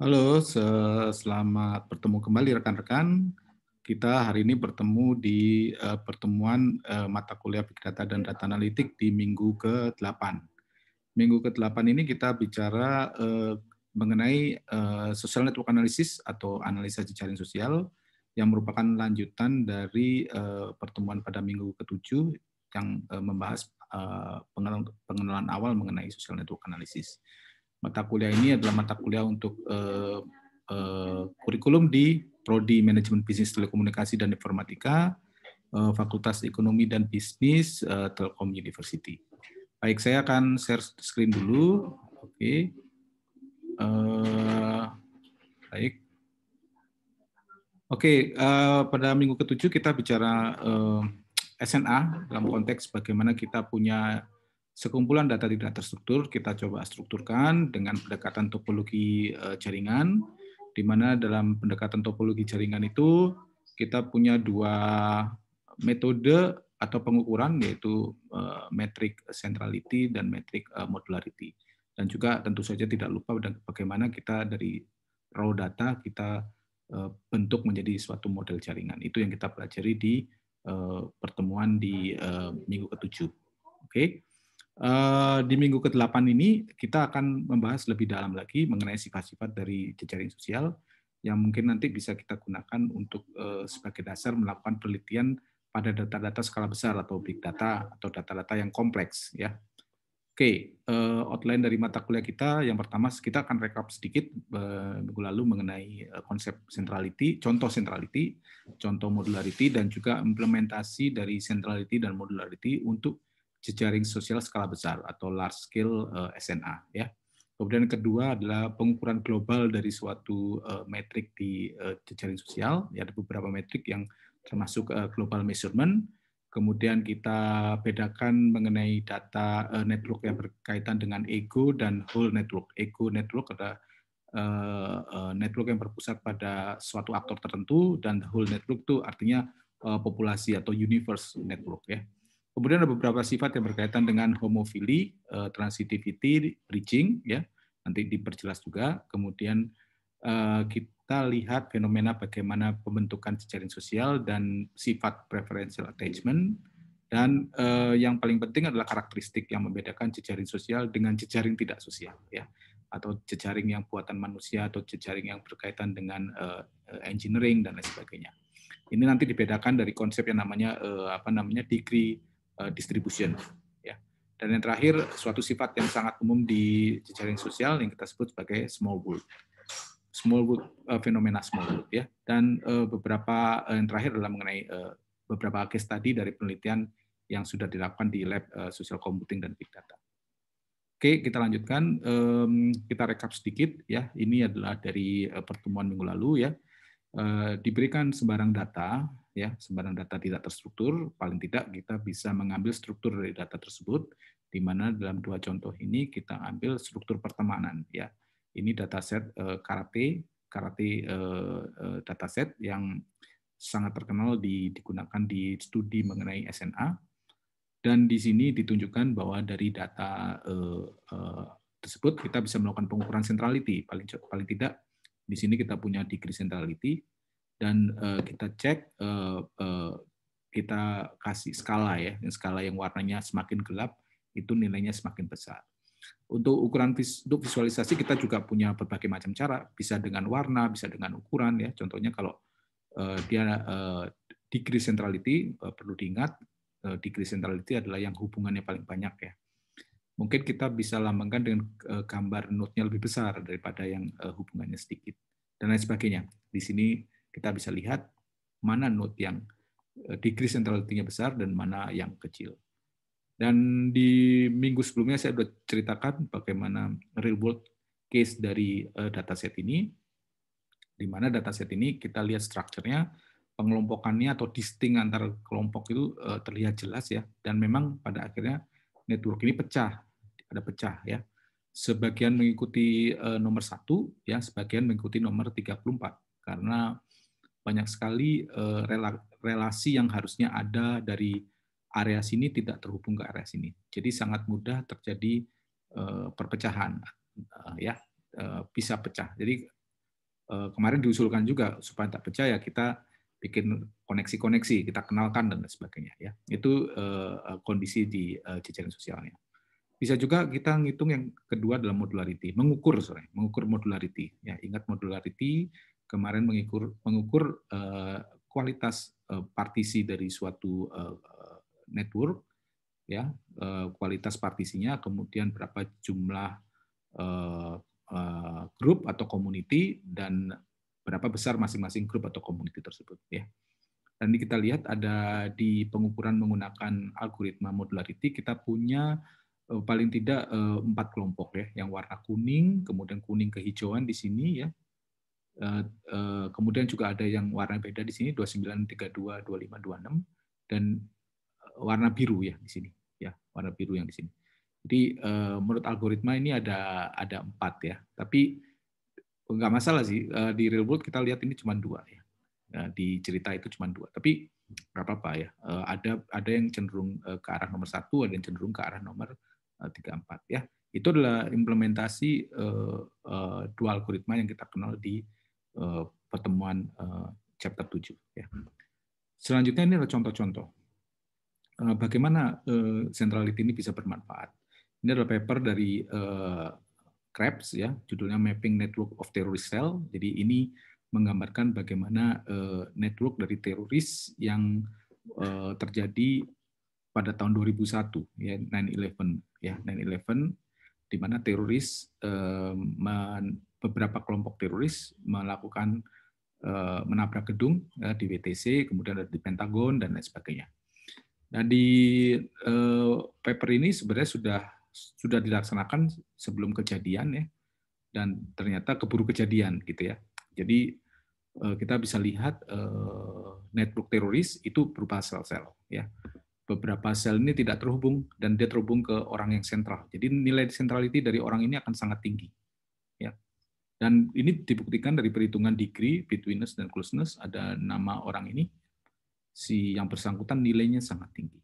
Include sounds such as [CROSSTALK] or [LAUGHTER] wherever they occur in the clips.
Halo, selamat bertemu kembali rekan-rekan. Kita hari ini bertemu di uh, pertemuan uh, mata kuliah Big Data dan Data Analitik di minggu ke-8. Minggu ke-8 ini kita bicara uh, mengenai uh, social network analysis atau analisa jejaring sosial yang merupakan lanjutan dari uh, pertemuan pada minggu ke-7 yang uh, membahas uh, pengenalan, pengenalan awal mengenai social network analysis mata kuliah ini adalah mata kuliah untuk uh, uh, kurikulum di prodi manajemen bisnis telekomunikasi dan informatika uh, fakultas ekonomi dan bisnis uh, telkom university baik saya akan share screen dulu oke okay. uh, baik oke okay, uh, pada minggu ketujuh kita bicara uh, SNA dalam konteks bagaimana kita punya sekumpulan data tidak terstruktur kita coba strukturkan dengan pendekatan topologi eh, jaringan, di mana dalam pendekatan topologi jaringan itu kita punya dua metode atau pengukuran yaitu eh, metrik centrality dan metrik eh, modularity. Dan juga tentu saja tidak lupa bagaimana kita dari raw data kita bentuk menjadi suatu model jaringan. Itu yang kita pelajari di pertemuan di minggu ketujuh. Oke. Okay? Eh, di minggu ke-8 ini kita akan membahas lebih dalam lagi mengenai sifat-sifat dari jejaring sosial yang mungkin nanti bisa kita gunakan untuk eh, sebagai dasar melakukan penelitian pada data-data skala besar atau big data atau data-data yang kompleks ya. Oke, eh, outline dari mata kuliah kita yang pertama kita akan rekap sedikit minggu lalu mengenai konsep centrality, contoh centrality, contoh modularity dan juga implementasi dari centrality dan modularity untuk jejaring sosial skala besar atau large scale eh, SNA ya. Kemudian kedua adalah pengukuran global dari suatu eh, metrik di eh, jejaring sosial. Ya, ada beberapa metrik yang termasuk global measurement. Kemudian kita bedakan mengenai data network yang berkaitan dengan ego dan whole network. Ego network ada network yang berpusat pada suatu aktor tertentu dan whole network itu artinya populasi atau universe network ya. Kemudian ada beberapa sifat yang berkaitan dengan homofili, eh, transitivity, bridging, ya nanti diperjelas juga. Kemudian eh, kita lihat fenomena bagaimana pembentukan jejaring sosial dan sifat preferential attachment. Dan eh, yang paling penting adalah karakteristik yang membedakan jejaring sosial dengan jejaring tidak sosial, ya, atau jejaring yang buatan manusia atau jejaring yang berkaitan dengan engineering dan lain sebagainya. Ini nanti dibedakan dari konsep yang namanya apa namanya degree Eh, distribution. Ya. Dan yang terakhir, suatu sifat yang sangat umum di jejaring sosial yang kita sebut sebagai small world. Small world, uh, fenomena small world. Ya. Dan uh, beberapa uh, yang terakhir adalah mengenai uh, beberapa case tadi dari penelitian yang sudah dilakukan di lab uh, social computing dan big data. Oke, kita lanjutkan. Um, kita rekap sedikit ya. Ini adalah dari pertemuan minggu lalu ya. Uh, diberikan sembarang data ya sembarang data tidak terstruktur paling tidak kita bisa mengambil struktur dari data tersebut di mana dalam dua contoh ini kita ambil struktur pertemanan ya ini dataset eh, karate karate eh, eh dataset yang sangat terkenal digunakan di studi mengenai SNA dan di sini ditunjukkan bahwa dari data eh, eh, tersebut kita bisa melakukan pengukuran centrality paling paling tidak di sini kita punya degree centrality dan uh, kita cek uh, uh, kita kasih skala ya skala yang warnanya semakin gelap itu nilainya semakin besar untuk ukuran untuk visualisasi kita juga punya berbagai macam cara bisa dengan warna bisa dengan ukuran ya contohnya kalau uh, dia uh, degree centrality uh, perlu diingat uh, degree centrality adalah yang hubungannya paling banyak ya mungkin kita bisa lambangkan dengan gambar node-nya lebih besar daripada yang hubungannya sedikit dan lain sebagainya. Di sini kita bisa lihat mana node yang eh, decrease centrality-nya besar dan mana yang kecil. Dan di minggu sebelumnya saya sudah ceritakan bagaimana real world case dari eh, dataset ini, di mana dataset ini kita lihat strukturnya, pengelompokannya atau disting antar kelompok itu eh, terlihat jelas ya, dan memang pada akhirnya network ini pecah, ada pecah ya. Sebagian mengikuti nomor satu, ya, sebagian mengikuti nomor 34 karena banyak sekali eh, relasi yang harusnya ada dari area sini tidak terhubung ke area sini. Jadi sangat mudah terjadi eh, perpecahan eh, ya, bisa pecah. Jadi kemarin diusulkan juga supaya tak pecah ya kita bikin koneksi-koneksi, kita kenalkan dan sebagainya ya. Itu kondisi di jejaring sosialnya. Bisa juga kita ngitung yang kedua dalam modularity, mengukur sebenarnya, mengukur modularity. Ya, ingat modularity kemarin mengukur, mengukur uh, kualitas uh, partisi dari suatu uh, network, ya uh, kualitas partisinya, kemudian berapa jumlah uh, uh, grup atau community dan berapa besar masing-masing grup atau community tersebut, ya. Dan kita lihat ada di pengukuran menggunakan algoritma modularity kita punya paling tidak empat kelompok ya, yang warna kuning, kemudian kuning kehijauan di sini ya, Eh, eh, kemudian juga ada yang warna beda di sini 29, 32, 25, 26 dan eh, warna biru ya di sini ya warna biru yang di sini. Jadi menurut algoritma ini ada ada empat ya, tapi nggak masalah sih di real world kita lihat ini cuma dua ya. Nah, di cerita itu cuma dua, tapi nggak apa-apa ya. Ada ada yang cenderung ke arah nomor satu, ada yang cenderung ke arah nomor tiga empat ya. Itu adalah implementasi dua algoritma yang kita kenal di Eh, pertemuan eh, chapter 7 ya. Selanjutnya ini adalah contoh-contoh. Eh, bagaimana centrality ini bisa bermanfaat. Ini adalah paper dari Krebs ya, judulnya Mapping Network of Terrorist Cell. Jadi ini menggambarkan bagaimana network dari teroris yang terjadi pada tahun 2001 ya 9/11 ya 9/11 di mana teroris beberapa kelompok teroris melakukan eh, menabrak gedung ya, di WTC, kemudian ada di Pentagon dan lain sebagainya. Nah di eh, paper ini sebenarnya sudah sudah dilaksanakan sebelum kejadian ya, dan ternyata keburu kejadian gitu ya. Jadi eh, kita bisa lihat network teroris itu berupa sel-sel ya. Beberapa sel ini tidak terhubung dan dia terhubung ke orang yang sentral. Jadi nilai centrality dari orang ini akan sangat tinggi dan ini dibuktikan dari perhitungan degree, betweenness, dan closeness. Ada nama orang ini, si yang bersangkutan nilainya sangat tinggi.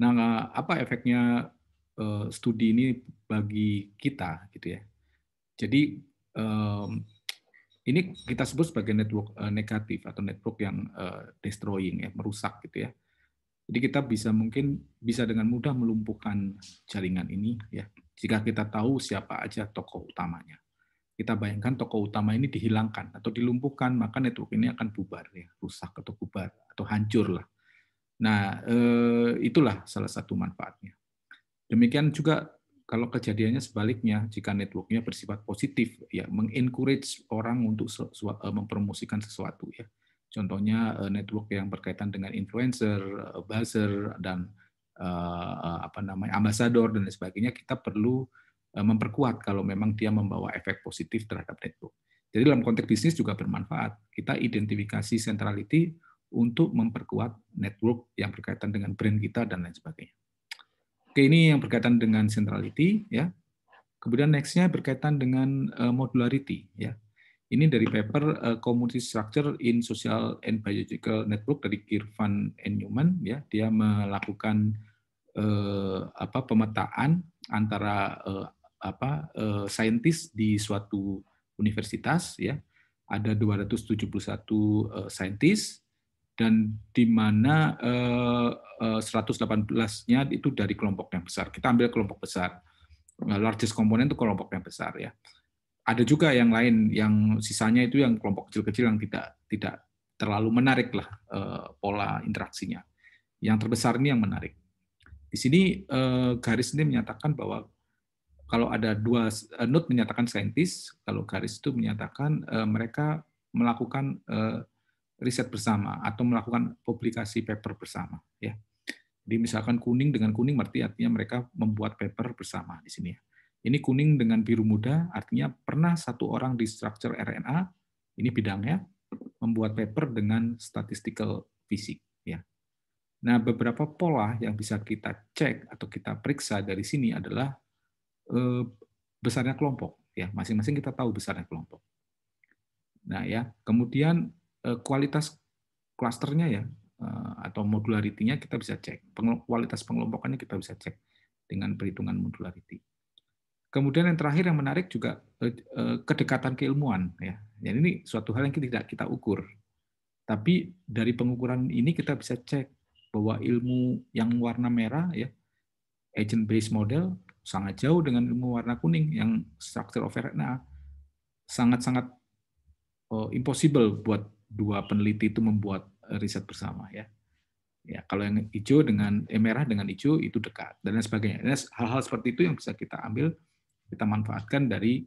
Nah, apa efeknya eh, studi ini bagi kita gitu ya? Jadi ini kita sebut sebagai network eh, negatif atau network yang eh, destroying ya, merusak gitu ya. Jadi kita bisa mungkin bisa dengan mudah melumpuhkan jaringan ini ya jika kita tahu siapa aja tokoh utamanya kita bayangkan toko utama ini dihilangkan atau dilumpuhkan, maka network ini akan bubar, ya, rusak atau bubar atau hancur lah. Nah, eh, itulah salah satu manfaatnya. Demikian juga kalau kejadiannya sebaliknya, jika networknya bersifat positif, ya mengencourage orang untuk eh, mempromosikan sesuatu ya. Contohnya eh, network yang berkaitan dengan influencer, buzzer, dan apa namanya ambasador dan sebagainya, kita perlu E, memperkuat kalau memang dia membawa efek positif terhadap network. Jadi dalam konteks bisnis juga bermanfaat. Kita identifikasi centrality untuk memperkuat network yang berkaitan dengan brand kita dan lain sebagainya. Oke, ini yang berkaitan dengan centrality ya. Kemudian next-nya berkaitan dengan e, modularity ya. Ini dari paper e, Community Structure in Social and Biological Network dari Kirvan and Newman ya. Dia melakukan eh, apa pemetaan antara eh, apa uh, saintis di suatu universitas ya ada 271 uh, eh, saintis dan di mana uh, uh, 118-nya itu dari kelompok yang besar. Kita ambil kelompok besar. Eh, largest komponen itu kelompok yang besar ya. Ada juga yang lain yang sisanya itu yang kelompok kecil-kecil yang tidak tidak terlalu menarik lah uh, pola interaksinya. Yang terbesar ini yang menarik. Di sini garis ini menyatakan bahwa kalau ada dua uh, eh, note menyatakan saintis, kalau garis itu menyatakan uh, mereka melakukan uh, riset bersama atau melakukan publikasi paper bersama ya. Jadi misalkan kuning dengan kuning berarti artinya mereka membuat paper bersama di sini ya. Ini kuning dengan biru muda artinya pernah satu orang di structure RNA ini bidangnya membuat paper dengan statistical fisik ya. Nah, beberapa pola yang bisa kita cek atau kita periksa dari sini adalah Eh, besarnya kelompok ya masing-masing kita tahu besarnya kelompok nah ya kemudian eh, kualitas klusternya ya eh, atau modularitinya kita bisa cek kualitas pengelompokannya kita bisa cek dengan perhitungan modularity kemudian yang terakhir yang menarik juga kedekatan keilmuan ya jadi ini suatu hal yang tidak kita ukur tapi dari pengukuran ini kita bisa cek bahwa ilmu yang warna merah ya agent based model sangat jauh dengan ilmu warna kuning yang struktur of RNA sangat-sangat uh, impossible buat dua peneliti itu membuat eh, riset bersama ya. Ya, kalau yang hijau dengan eh, merah dengan hijau itu dekat dan lain sebagainya. Hal-hal seperti itu yang bisa kita ambil, kita manfaatkan dari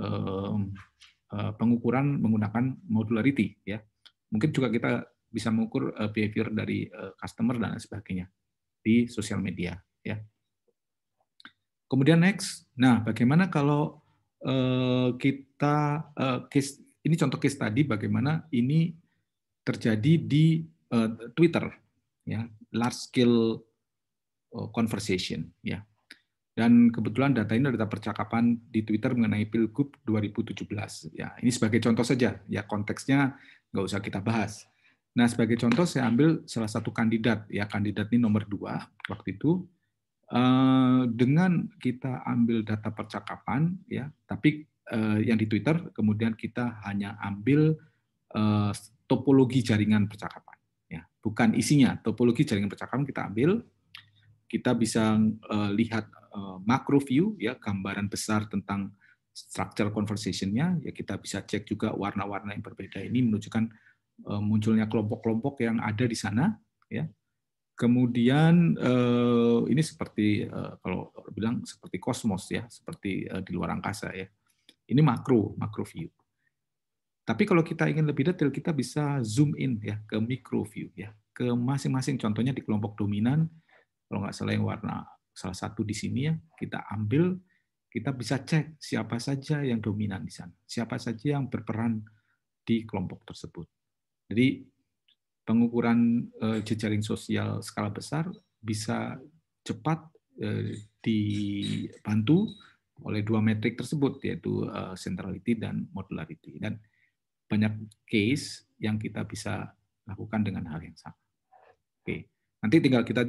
uh, pengukuran menggunakan modularity ya. Mungkin juga kita bisa mengukur behavior dari customer dan lain sebagainya di sosial media ya. Kemudian next, nah bagaimana kalau uh, kita eh, case ini contoh case tadi bagaimana ini terjadi di uh, Twitter ya large scale eh, conversation ya. Dan kebetulan data ini adalah percakapan di Twitter mengenai Pilgub 2017 ya. Ini sebagai contoh saja ya konteksnya nggak usah kita bahas. Nah sebagai contoh saya ambil salah satu kandidat ya kandidat ini nomor dua waktu itu Eh, dengan kita ambil data percakapan ya tapi eh, yang di Twitter kemudian kita hanya ambil eh, topologi jaringan percakapan ya bukan isinya topologi jaringan percakapan kita ambil kita bisa lihat macro view ya gambaran besar tentang structure conversationnya ya kita bisa cek juga warna-warna yang berbeda ini menunjukkan munculnya kelompok-kelompok yang ada di sana ya Kemudian eh, ini seperti eh, kalau bilang seperti kosmos ya, seperti eh, di luar angkasa ya. Ini makro, makro view. Tapi kalau kita ingin lebih detail, kita bisa zoom in ya ke mikro view ya, ke masing-masing. Contohnya di kelompok dominan, kalau nggak salah yang warna salah satu di sini ya, kita ambil, kita bisa cek siapa saja yang dominan di sana, siapa saja yang berperan di kelompok tersebut. Jadi pengukuran eh, jejaring sosial skala besar bisa cepat eh, dibantu oleh dua metrik tersebut yaitu centrality eh, dan modularity dan banyak case yang kita bisa lakukan dengan hal yang sama. Oke, nanti tinggal kita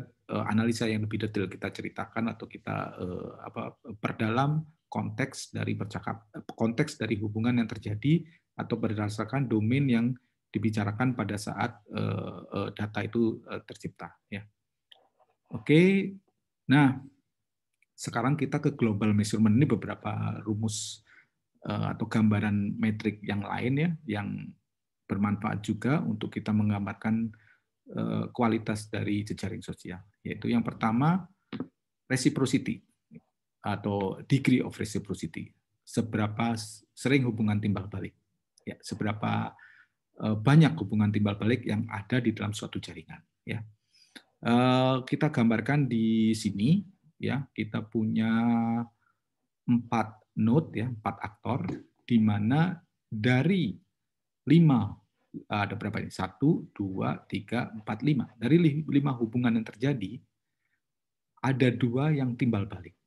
analisa yang lebih detail kita ceritakan atau kita apa perdalam konteks dari percakap konteks dari hubungan yang terjadi atau berdasarkan domain yang dibicarakan pada saat eh, eh, data itu eh, tercipta. Ya. Oke, nah sekarang kita ke global measurement ini beberapa rumus atau gambaran metrik yang lain ya, yang bermanfaat juga untuk kita menggambarkan kualitas dari jejaring sosial. Yaitu yang pertama reciprocity atau degree of reciprocity. Seberapa sering hubungan timbal balik? Ya, seberapa Eh, banyak hubungan timbal balik yang ada di dalam suatu jaringan. Ya, eh, kita gambarkan di sini. Ya, kita punya empat node, ya, empat aktor, di mana dari lima eh, ada berapa ini? Satu, dua, tiga, empat, lima. Dari lima hubungan yang terjadi, ada dua yang timbal balik.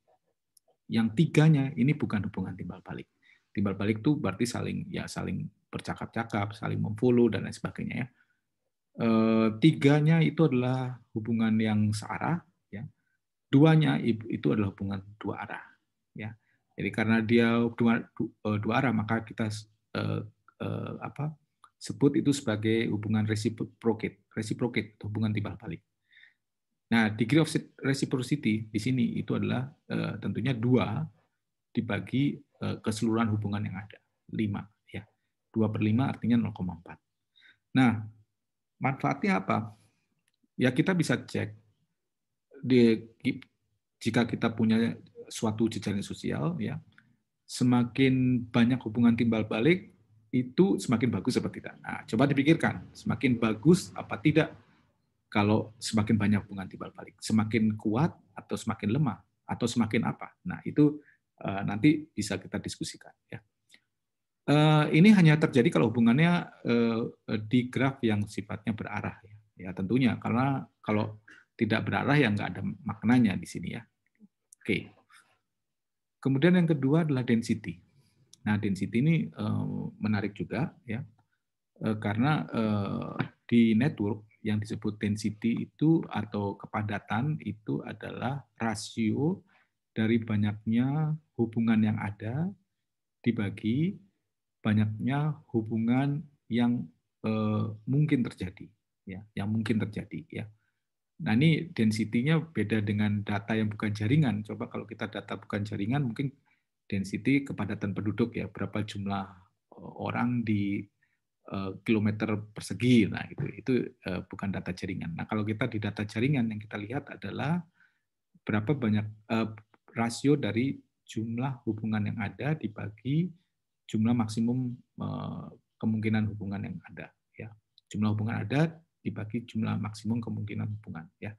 Yang tiganya ini bukan hubungan timbal balik. Timbal balik itu berarti saling ya saling bercakap-cakap, saling memfollow dan lain sebagainya ya. E, tiganya itu adalah hubungan yang searah ya. Duanya itu adalah hubungan dua arah ya. Jadi karena dia dua, eh, dua arah maka kita e, e, apa sebut itu sebagai hubungan reciprocate, reciprocate hubungan timbal balik. Nah, degree of reciprocity di sini itu adalah e, tentunya dua dibagi keseluruhan hubungan yang ada, lima. 2 per 5 artinya 0,4. Nah, manfaatnya apa? Ya kita bisa cek di, jika kita punya suatu jejaring sosial, ya semakin banyak hubungan timbal balik itu semakin bagus apa tidak. Nah, coba dipikirkan, semakin bagus apa tidak kalau semakin banyak hubungan timbal balik, semakin kuat atau semakin lemah atau semakin apa. Nah, itu eh, nanti bisa kita diskusikan ya. Eh, ini hanya terjadi kalau hubungannya eh, di graf yang sifatnya berarah ya. ya tentunya karena kalau tidak berarah ya nggak ada maknanya di sini ya oke kemudian yang kedua adalah density nah density ini eh, menarik juga ya karena di network yang disebut density itu atau kepadatan itu adalah rasio dari banyaknya hubungan yang ada dibagi banyaknya hubungan yang eh, mungkin terjadi, ya, yang mungkin terjadi, ya. Nah ini densitinya beda dengan data yang bukan jaringan. Coba kalau kita data bukan jaringan, mungkin density kepadatan penduduk ya, berapa jumlah eh, orang di eh, kilometer persegi. Nah itu itu eh, bukan data jaringan. Nah kalau kita di data jaringan yang kita lihat adalah berapa banyak eh, rasio dari jumlah hubungan yang ada dibagi jumlah maksimum eh, kemungkinan hubungan yang ada ya jumlah hubungan ada dibagi jumlah maksimum kemungkinan hubungan ya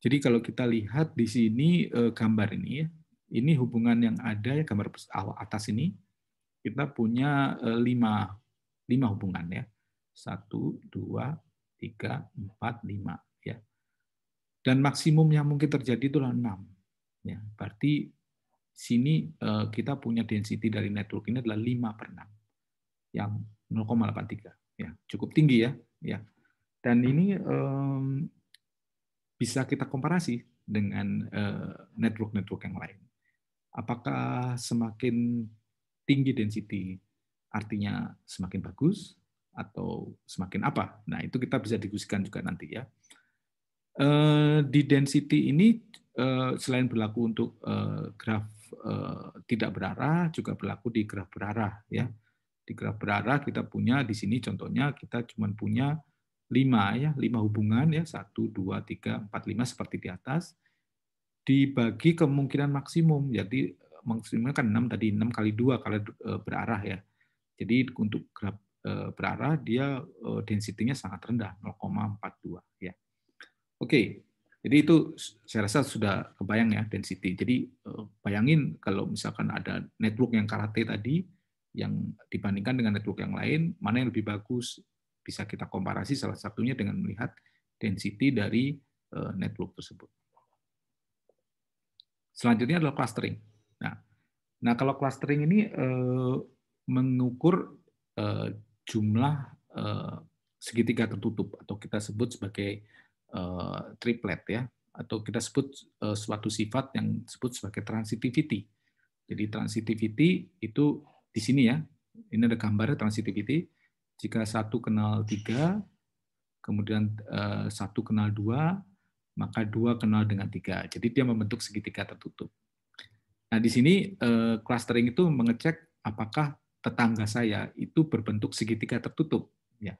jadi kalau kita lihat di sini eh, gambar ini ya ini hubungan yang ada ya gambar atas ini kita punya eh, lima lima hubungan ya satu dua tiga empat lima ya dan maksimum yang mungkin terjadi itu adalah enam ya berarti sini eh, kita punya density dari network ini adalah 5 per 6 yang 0,83 ya cukup tinggi ya ya dan ini bisa kita komparasi dengan eh, network-network yang lain apakah semakin tinggi density artinya semakin bagus atau semakin apa nah itu kita bisa diskusikan juga nanti ya eh, di density ini Eh, selain berlaku untuk eh, graf eh, tidak berarah juga berlaku di graf berarah ya. Di graf berarah kita punya di sini contohnya kita cuma punya lima ya, lima hubungan ya, satu, dua, tiga, empat, lima seperti di atas dibagi kemungkinan maksimum. Jadi maksimumnya kan enam tadi enam kali dua kalau berarah ya. Jadi untuk graf berarah dia densitinya sangat rendah 0,42 ya. Oke, jadi itu saya rasa sudah kebayang ya density. Jadi eh, bayangin kalau misalkan ada network yang karate tadi yang dibandingkan dengan network yang lain, mana yang lebih bagus? Bisa kita komparasi salah satunya dengan melihat density dari eh, network tersebut. Selanjutnya adalah clustering. Nah, nah kalau clustering ini eh, mengukur jumlah segitiga tertutup atau kita sebut sebagai Eh, triplet ya atau kita sebut eh, suatu sifat yang disebut sebagai transitivity. Jadi transitivity itu di sini ya. Ini ada gambar transitivity. Jika satu kenal tiga, kemudian eh, satu kenal dua, maka dua kenal dengan tiga. Jadi dia membentuk segitiga tertutup. Nah di sini clustering itu mengecek apakah tetangga saya itu berbentuk segitiga tertutup. Ya.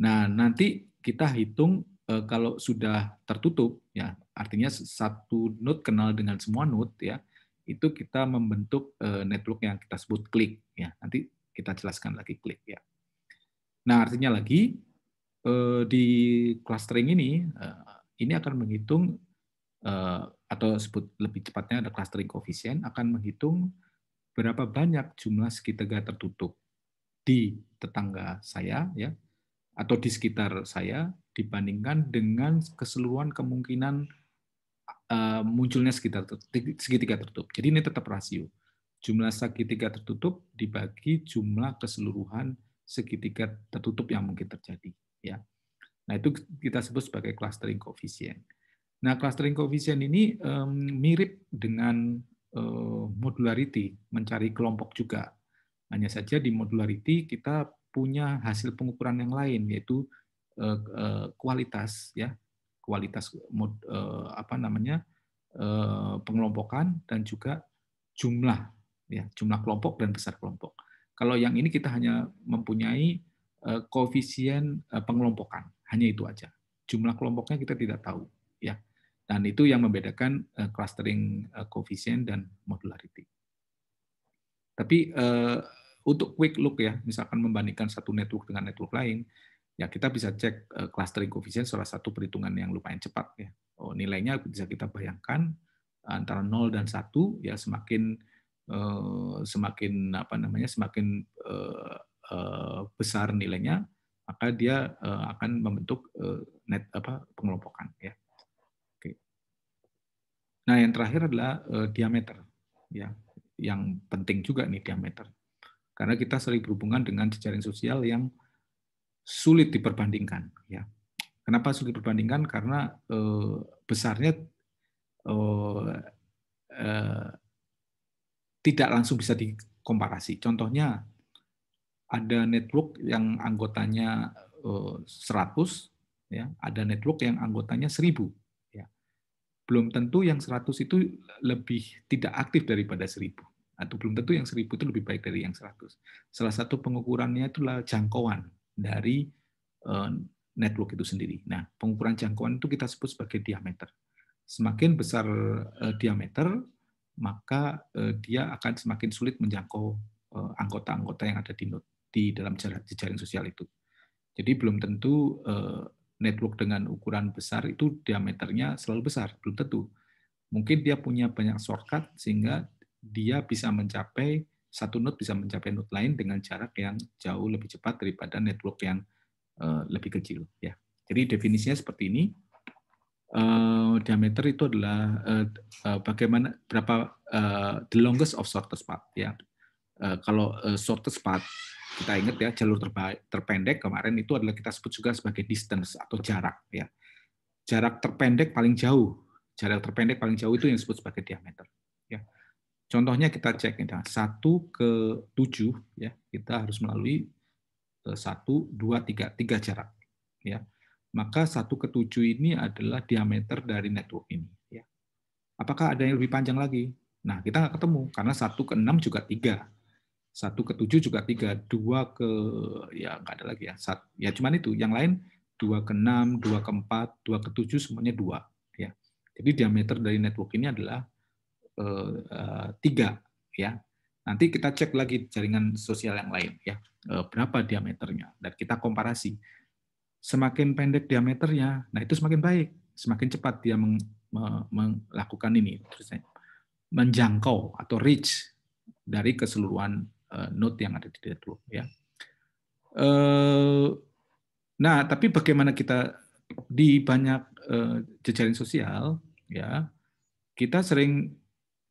Nah nanti kita hitung Eh, kalau sudah tertutup ya artinya satu node kenal dengan semua node ya itu kita membentuk eh, network yang kita sebut klik ya nanti kita jelaskan lagi klik ya nah artinya lagi eh, di clustering ini ini akan menghitung atau sebut lebih cepatnya ada clustering coefficient akan menghitung berapa banyak jumlah segitiga tertutup di tetangga saya ya atau di sekitar saya dibandingkan dengan keseluruhan kemungkinan uh, munculnya segitiga tertutup. Jadi ini tetap rasio. Jumlah segitiga tertutup dibagi jumlah keseluruhan segitiga tertutup yang mungkin terjadi. Ya. Nah itu kita sebut sebagai clustering coefficient. Nah clustering coefficient ini um, mirip dengan uh, modularity, mencari kelompok juga. Hanya saja di modularity kita punya hasil pengukuran yang lain, yaitu Eh, eh, kualitas ya kualitas eh, apa namanya pengelompokan dan juga jumlah ya jumlah kelompok dan besar kelompok. Kalau yang ini kita hanya mempunyai koefisien pengelompokan hanya itu aja. Jumlah kelompoknya kita tidak tahu ya dan itu yang membedakan clustering koefisien dan modularity. Tapi untuk quick look ya, misalkan membandingkan satu network dengan network lain, ya kita bisa cek eh, clustering coefficient salah satu perhitungan yang lumayan cepat ya. Oh, nilainya bisa kita bayangkan antara 0 dan 1 ya semakin eh, semakin apa namanya semakin eh, besar nilainya maka dia akan membentuk net apa pengelompokan ya. Oke. Nah, yang terakhir adalah diameter ya. Yang penting juga nih diameter. Karena kita sering berhubungan dengan jejaring sosial yang sulit diperbandingkan ya. Kenapa sulit diperbandingkan? Karena eh, besarnya eh, eh, tidak langsung bisa dikomparasi. Contohnya ada network yang anggotanya eh, 100 ya, ada network yang anggotanya 1000 ya. Belum tentu yang 100 itu lebih tidak aktif daripada 1000 atau belum tentu yang 1000 itu lebih baik dari yang 100. Salah satu pengukurannya itulah jangkauan dari eh, network itu sendiri. Nah, pengukuran jangkauan itu kita sebut sebagai diameter. Semakin besar eh, diameter, maka eh, dia akan semakin sulit menjangkau anggota-anggota yang ada di di dalam jaring sosial itu. Jadi belum tentu network dengan ukuran besar itu diameternya selalu besar, belum tentu. Mungkin dia punya banyak shortcut sehingga dia bisa mencapai satu node bisa mencapai node lain dengan jarak yang jauh lebih cepat daripada network yang eh, lebih kecil. Ya. Jadi definisinya seperti ini. Eh, diameter itu adalah eh, bagaimana berapa the longest of shortest path. Ya. Kalau shortest path kita ingat ya jalur terbaik, terpendek kemarin itu adalah kita sebut juga sebagai distance atau jarak ya. Jarak terpendek paling jauh, jarak terpendek paling jauh itu yang disebut sebagai diameter. Contohnya kita cek ini, satu ke tujuh, ya, kita harus melalui eh, satu dua tiga tiga jarak ya. Maka satu ke tujuh ini adalah diameter dari network ini ya. Apakah ada yang lebih panjang lagi? Nah, kita nggak ketemu karena satu ke enam juga tiga, satu ke tujuh juga tiga, dua ke ya nggak ada lagi ya. Sat, ya cuman itu, yang lain dua ke enam, dua ke empat, dua ke tujuh semuanya dua, ya. Jadi diameter dari network ini adalah Eh, eh, tiga ya nanti kita cek lagi jaringan sosial yang lain ya eh, berapa diameternya dan kita komparasi semakin pendek diameternya nah itu semakin baik semakin cepat dia melakukan ini menjangkau atau reach dari keseluruhan node yang ada di network ya nah tapi bagaimana kita di banyak jejaring sosial ya kita sering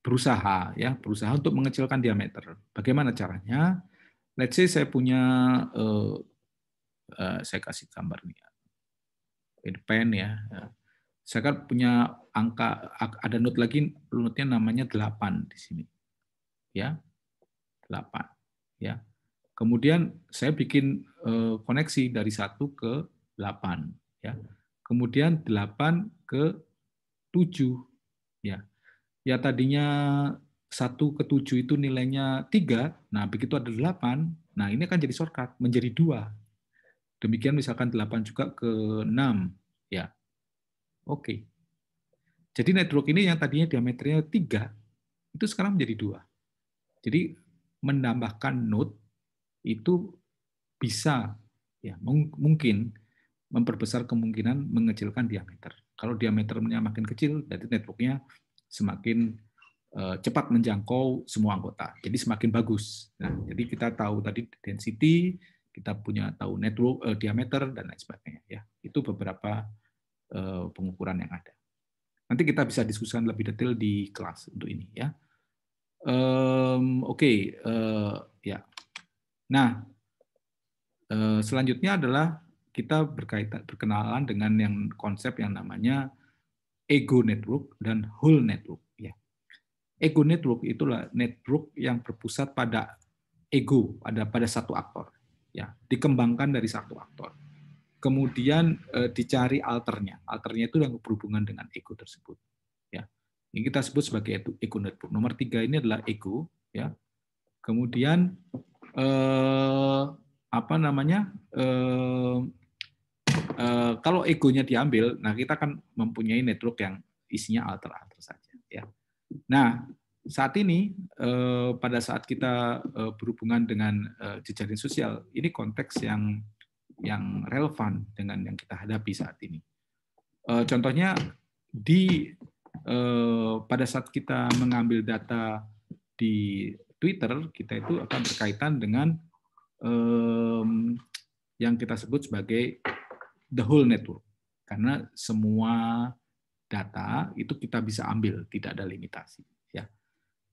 berusaha ya, berusaha untuk mengecilkan diameter. Bagaimana caranya? Let's say saya punya uh, uh, saya kasih gambar nih. Ya. In pen ya. Saya kan punya angka ada note lagi note-nya namanya 8 di sini. Ya. 8 ya. Kemudian saya bikin uh, koneksi dari 1 ke 8 ya. Kemudian 8 ke 7 ya ya tadinya satu ke 7 itu nilainya tiga, nah begitu ada delapan, nah ini akan jadi shortcut, menjadi dua. Demikian misalkan delapan juga ke enam, ya Oke. Jadi network ini yang tadinya diameternya tiga itu sekarang menjadi dua. Jadi menambahkan node itu bisa ya mungkin memperbesar kemungkinan mengecilkan diameter. Kalau diameternya makin kecil, berarti networknya semakin eh, cepat menjangkau semua anggota. Jadi semakin bagus. Nah, jadi kita tahu tadi density, kita punya tahu network uh, diameter dan lain sebagainya ya. Itu beberapa uh, pengukuran yang ada. Nanti kita bisa diskusikan lebih detail di kelas untuk ini ya. Um, Oke, okay, uh, ya. Nah, uh, selanjutnya adalah kita berkaitan berkenalan dengan yang konsep yang namanya ego network dan whole network. Ya. Ego network itulah network yang berpusat pada ego, pada pada satu aktor. Ya, dikembangkan dari satu aktor. Kemudian e, dicari alternya. Alternya itu yang berhubungan dengan ego tersebut. Ya. ini kita sebut sebagai ego network. Nomor tiga ini adalah ego. Ya. Kemudian e, apa namanya e, Eh, kalau egonya diambil, nah kita akan mempunyai network yang isinya alter-alter saja. Ya. Nah, saat ini eh, pada saat kita eh, berhubungan dengan jejaring sosial, ini konteks yang yang relevan dengan yang kita hadapi saat ini. contohnya di pada saat kita mengambil data di Twitter, kita itu akan berkaitan dengan yang kita sebut sebagai the whole network. Karena semua data itu kita bisa ambil, tidak ada limitasi. Ya.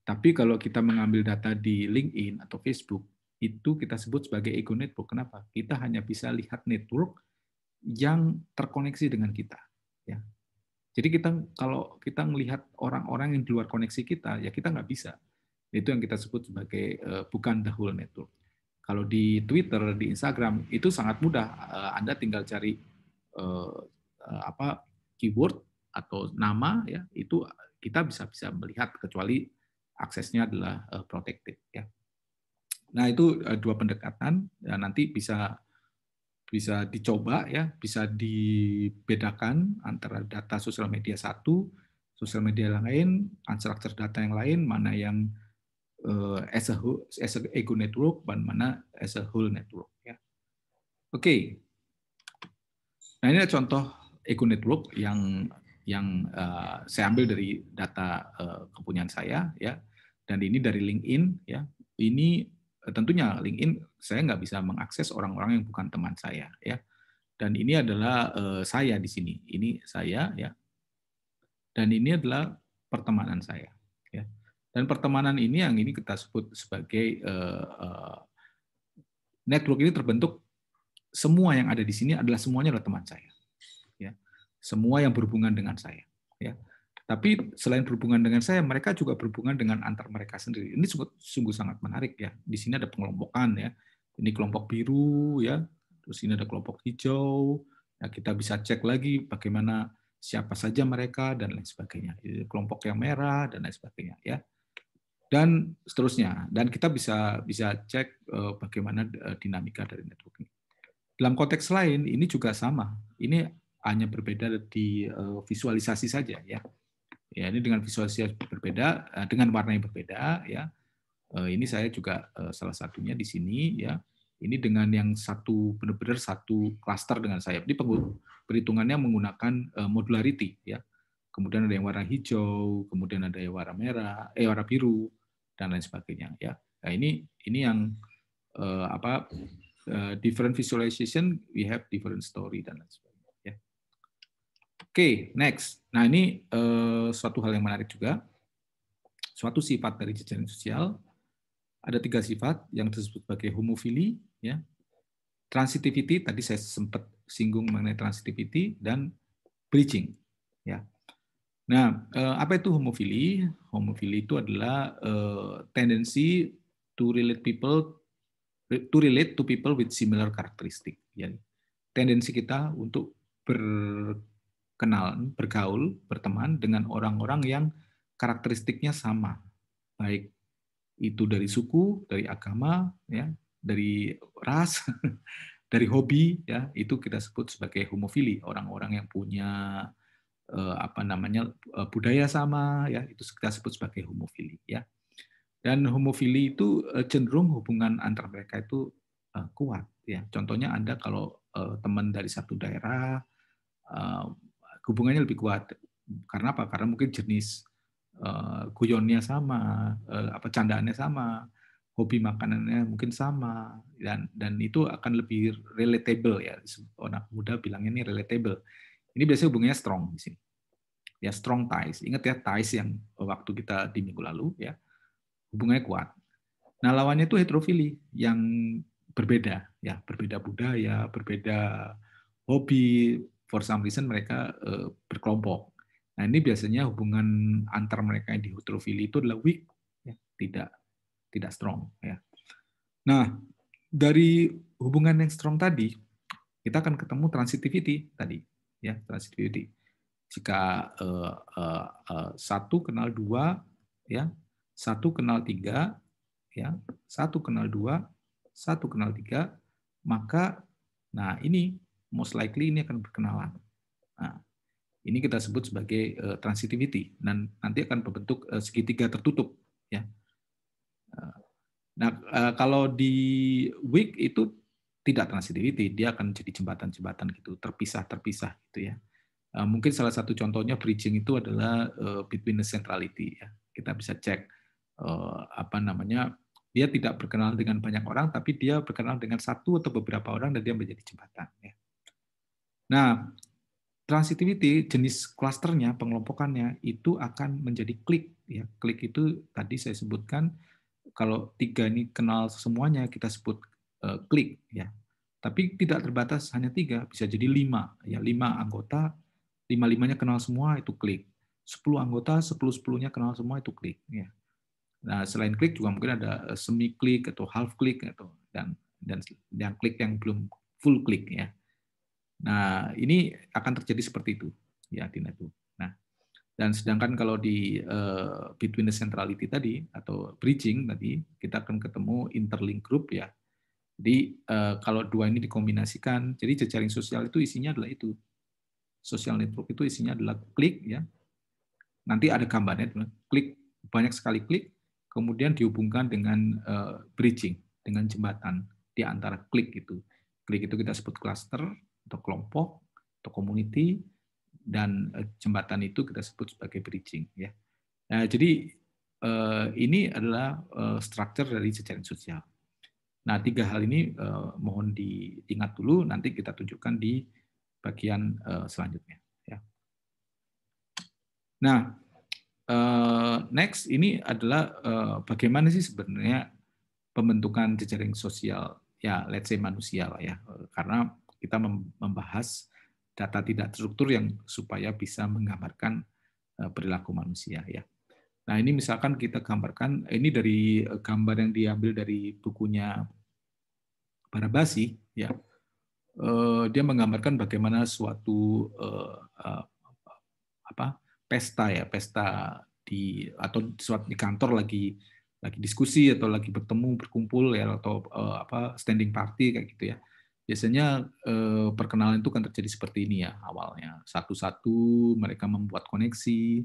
Tapi kalau kita mengambil data di LinkedIn atau Facebook, itu kita sebut sebagai ego network. Kenapa? Kita hanya bisa lihat network yang terkoneksi dengan kita. Ya. Jadi kita kalau kita melihat orang-orang yang di luar koneksi kita, ya kita nggak bisa. Itu yang kita sebut sebagai eh, bukan the whole network. Kalau di Twitter, di Instagram itu sangat mudah. Eh, Anda tinggal cari eh, eh, apa keyword atau nama ya, itu kita bisa bisa melihat kecuali aksesnya adalah eh, protected ya. Nah, itu eh, dua pendekatan ya, nanti bisa bisa dicoba ya, bisa dibedakan antara data sosial media satu, sosial media yang lain, unstructured data yang lain, mana yang uh, as a whole, as a ego network, dan mana as a whole network. Ya. Oke, okay. nah ini contoh ego network yang yang uh, saya ambil dari data uh, kepunyaan saya, ya. Dan ini dari LinkedIn, ya. Ini tentunya LinkedIn saya nggak bisa mengakses orang-orang yang bukan teman saya, ya. Dan ini adalah uh, saya di sini. Ini saya, ya. Dan ini adalah pertemanan saya, ya. Dan pertemanan ini yang ini kita sebut sebagai eh, eh, network ini terbentuk semua yang ada di sini adalah semuanya adalah teman saya. Ya. Semua yang berhubungan dengan saya, ya. Tapi selain berhubungan dengan saya, mereka juga berhubungan dengan antar mereka sendiri. Ini sungguh, sungguh sangat menarik ya. Di sini ada pengelompokan ya. Ini kelompok biru ya, terus ini ada kelompok hijau. Ya, kita bisa cek lagi bagaimana siapa saja mereka dan lain sebagainya. Kelompok yang merah dan lain sebagainya ya dan seterusnya. Dan kita bisa bisa cek eh, bagaimana eh, dinamika dari networking. Dalam konteks lain ini juga sama. Ini hanya berbeda di eh, visualisasi saja ya. Ya, ini dengan visualisasi berbeda, dengan warna yang berbeda ya. ini saya juga salah satunya di sini ya. Ini dengan yang satu benar-benar satu klaster dengan saya. Ini perhitungannya menggunakan modularity ya. Kemudian ada yang warna hijau, kemudian ada yang warna merah, eh warna biru, dan lain sebagainya ya nah, ini ini yang uh, apa uh, different visualization we have different story dan lain sebagainya ya oke okay, next nah ini uh, suatu hal yang menarik juga suatu sifat dari jejaring sosial ada tiga sifat yang disebut sebagai homofili ya transitivity tadi saya sempat singgung mengenai transitivity dan bridging ya Nah, eh, apa itu homofili? Homofili itu adalah eh, tendensi to relate people to relate to people with similar karakteristik. Jadi ya, tendensi kita untuk berkenalan, bergaul, berteman dengan orang-orang yang karakteristiknya sama, baik itu dari suku, dari agama, ya, dari ras, [LAUGHS] dari hobi, ya, itu kita sebut sebagai homofili, orang-orang yang punya Eh, apa namanya eh, budaya sama ya itu kita sebut sebagai homofili ya dan homofili itu eh, cenderung hubungan antar mereka itu kuat ya contohnya anda kalau teman dari satu daerah hubungannya lebih kuat karena apa karena mungkin jenis guyonnya sama apa candaannya sama hobi makanannya mungkin sama dan dan itu akan lebih relatable ya anak muda bilangnya ini relatable ini biasanya hubungannya strong di sini. Ya strong ties. Ingat ya ties yang eh, waktu kita di minggu lalu ya. Hubungannya kuat. Nah, lawannya itu heterofili yang berbeda ya, berbeda budaya, berbeda hobi, for some reason mereka eh, berkelompok. Nah, ini biasanya hubungan antar mereka yang di heterofili itu adalah weak ya, tidak tidak strong ya. Nah, dari hubungan yang strong tadi, kita akan ketemu transitivity tadi ya transit Jika eh, eh, eh, satu kenal dua, ya satu kenal tiga, ya satu kenal dua, satu kenal tiga, maka nah ini most likely ini akan berkenalan. Nah, ini kita sebut sebagai uh, transitivity dan nanti akan berbentuk uh, segitiga tertutup. Ya. nah, uh, kalau di week itu tidak transitivity, dia akan jadi jembatan-jembatan gitu, terpisah-terpisah gitu ya. Eh, mungkin salah satu contohnya bridging itu adalah eh, between the centrality ya. Kita bisa cek eh, apa namanya dia tidak berkenalan dengan banyak orang, tapi dia berkenalan dengan satu atau beberapa orang dan dia menjadi jembatan. Ya. Nah, transitivity jenis klusternya, pengelompokannya itu akan menjadi klik. Ya, klik itu tadi saya sebutkan kalau tiga ini kenal semuanya kita sebut Eh, klik ya. Tapi tidak terbatas hanya tiga, bisa jadi lima ya lima anggota, lima limanya kenal semua itu klik. sepuluh anggota, sepuluh sepuluhnya kenal semua itu klik ya. Nah, selain klik juga mungkin ada eh, semi klik atau half klik atau dan dan yang klik yang belum full klik ya. Nah, ini akan terjadi seperti itu ya Tina itu. Nah, dan sedangkan kalau di uh, between the centrality tadi atau bridging tadi kita akan ketemu interlink group ya jadi eh, kalau dua ini dikombinasikan, jadi jejaring sosial itu isinya adalah itu. sosial network itu isinya adalah klik ya. Nanti ada gambarnya, klik banyak sekali klik, kemudian dihubungkan dengan eh, bridging, dengan jembatan di antara klik itu. Klik itu kita sebut cluster atau kelompok atau community dan eh, jembatan itu kita sebut sebagai bridging ya. Nah, jadi ini adalah struktur dari jejaring sosial. Nah, tiga hal ini eh, mohon diingat dulu, nanti kita tunjukkan di bagian eh, selanjutnya. Ya. Nah, eh, next ini adalah eh, bagaimana sih sebenarnya pembentukan jejaring sosial, ya let's say manusia lah ya, eh, karena kita membahas data tidak terstruktur yang supaya bisa menggambarkan eh, perilaku manusia ya. Nah ini misalkan kita gambarkan, ini dari eh, gambar yang diambil dari bukunya Barabasi, ya eh, dia menggambarkan bagaimana suatu eh, apa pesta ya pesta di atau suatu di kantor lagi lagi diskusi atau lagi bertemu berkumpul ya atau apa standing party kayak gitu ya biasanya perkenalan itu kan terjadi seperti ini ya awalnya satu-satu mereka membuat koneksi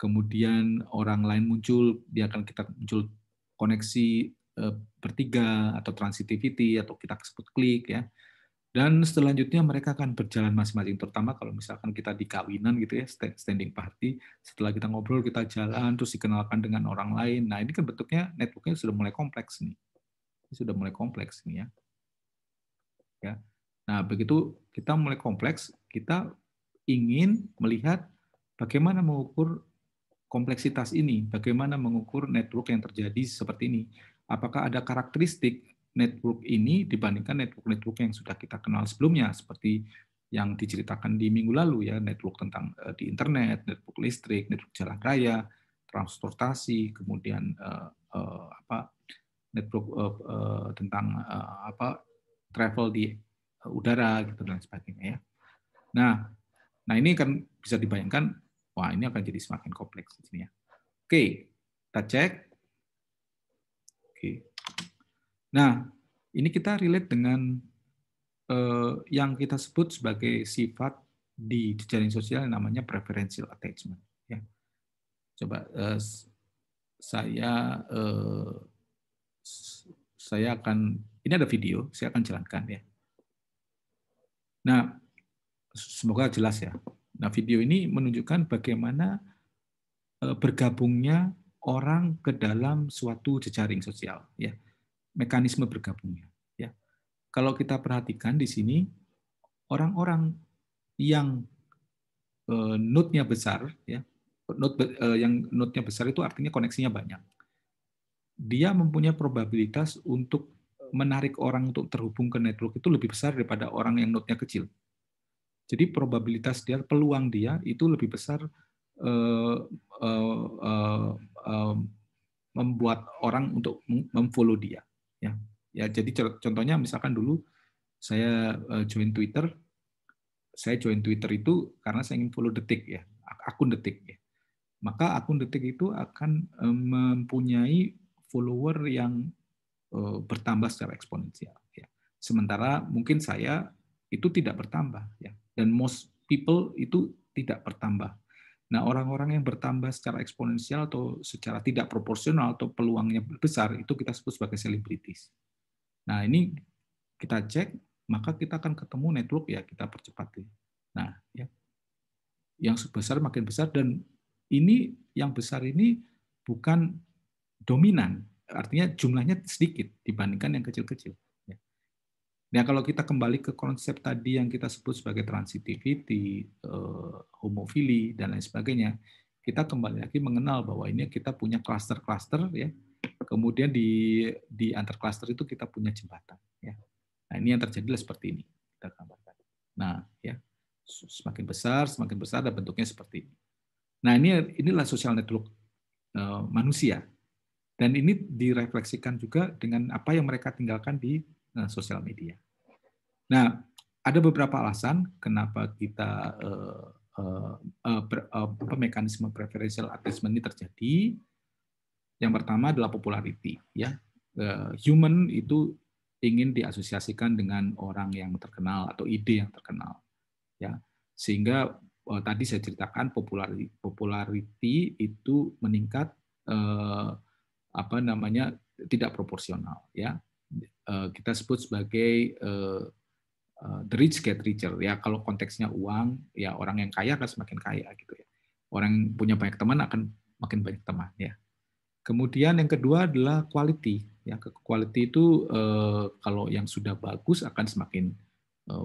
kemudian orang lain muncul, dia akan kita muncul koneksi eh, bertiga atau transitivity atau kita sebut klik ya. Dan selanjutnya mereka akan berjalan masing-masing, terutama kalau misalkan kita di kawinan gitu ya, standing party, setelah kita ngobrol, kita jalan, terus dikenalkan dengan orang lain. Nah ini kan bentuknya networknya sudah mulai kompleks nih. Ini sudah mulai kompleks nih ya. ya. Nah begitu kita mulai kompleks, kita ingin melihat bagaimana mengukur kompleksitas ini, bagaimana mengukur network yang terjadi seperti ini. Apakah ada karakteristik network ini dibandingkan network-network yang sudah kita kenal sebelumnya, seperti yang diceritakan di minggu lalu ya, network tentang eh, di internet, network listrik, network jalan raya, transportasi, kemudian uh, uh, apa network uh, uh, tentang uh, apa travel di udara gitu dan sebagainya ya. Nah, nah ini kan bisa dibayangkan Wah, ini akan jadi semakin kompleks di sini ya. Oke, kita cek. Oke. Nah, ini kita relate dengan eh, yang kita sebut sebagai sifat di jaring sosial yang namanya preferential attachment. Ya. Coba eh, saya eh, saya akan ini ada video, saya akan jalankan ya. Nah, semoga jelas ya. Nah, video ini menunjukkan bagaimana eh, bergabungnya orang ke dalam suatu jejaring sosial, ya. Mekanisme bergabungnya, ya. Kalau kita perhatikan di sini orang-orang yang eh, node-nya besar, ya. Node eh, yang node-nya besar itu artinya koneksinya banyak. Dia mempunyai probabilitas untuk menarik orang untuk terhubung ke network itu lebih besar daripada orang yang node-nya kecil jadi probabilitas dia, peluang dia itu lebih besar uh, uh, uh, membuat orang untuk memfollow dia. Ya, ya jadi contohnya misalkan dulu saya eh, join Twitter, saya join Twitter itu karena saya ingin follow detik ya, akun detik ya. Maka akun detik itu akan eh, mempunyai follower yang eh, bertambah secara eksponensial. Ya. Sementara mungkin saya itu tidak bertambah ya dan most people itu tidak bertambah. Nah, orang-orang yang bertambah secara eksponensial atau secara tidak proporsional atau peluangnya besar itu kita sebut sebagai selebritis. Nah, ini kita cek, maka kita akan ketemu network ya kita percepat. Nah, ya. Yang sebesar makin besar dan ini yang besar ini bukan dominan, artinya jumlahnya sedikit dibandingkan yang kecil-kecil. Nah, kalau kita kembali ke konsep tadi yang kita sebut sebagai transitivity, eh, homofili, dan lain sebagainya, kita kembali lagi mengenal bahwa ini kita punya cluster-cluster, ya. Kemudian di di antar cluster itu kita punya jembatan, ya. Nah, ini yang terjadi seperti ini kita gambarkan. Nah, ya semakin besar, semakin besar, dan bentuknya seperti ini. Nah, ini inilah social network eh, manusia, dan ini direfleksikan juga dengan apa yang mereka tinggalkan di Eh, sosial media. Nah, ada beberapa alasan kenapa kita uh, uh, mekanisme preferential attachment ini terjadi. Yang pertama adalah popularity, ya. Uh, human itu ingin diasosiasikan dengan orang yang terkenal atau ide yang terkenal, ya. Sehingga uh, tadi saya ceritakan popularity, popularity itu meningkat uh, apa namanya tidak proporsional, ya. Eh, kita sebut sebagai eh, eh, the rich get richer ya kalau konteksnya uang ya orang yang kaya akan semakin kaya gitu ya orang yang punya banyak teman akan makin banyak teman ya kemudian yang kedua adalah quality ya quality itu kalau yang sudah bagus akan semakin